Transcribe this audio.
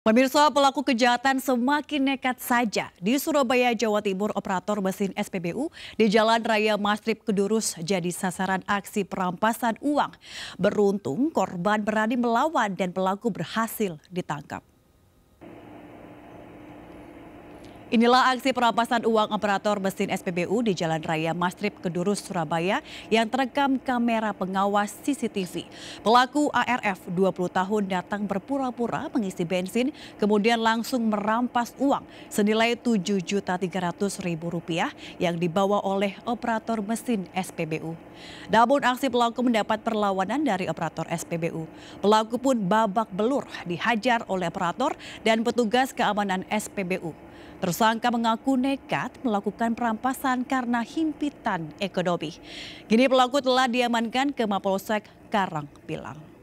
Pemirsa pelaku kejahatan semakin nekat saja. Di Surabaya, Jawa Timur, operator mesin SPBU di Jalan Raya Mastrip Kedurus jadi sasaran aksi perampasan uang. Beruntung korban berani melawan dan pelaku berhasil ditangkap. Inilah aksi perampasan uang operator mesin SPBU di Jalan Raya Mastrip Kedurus, Surabaya yang terekam kamera pengawas CCTV. Pelaku ARF 20 tahun datang berpura-pura mengisi bensin, kemudian langsung merampas uang senilai Rp7.300.000 yang dibawa oleh operator mesin SPBU. Namun aksi pelaku mendapat perlawanan dari operator SPBU. Pelaku pun babak belur dihajar oleh operator dan petugas keamanan SPBU. Tersangka mengaku nekat melakukan perampasan karena himpitan ekonomi. Kini pelaku telah diamankan ke Mapolsek Karangpilang.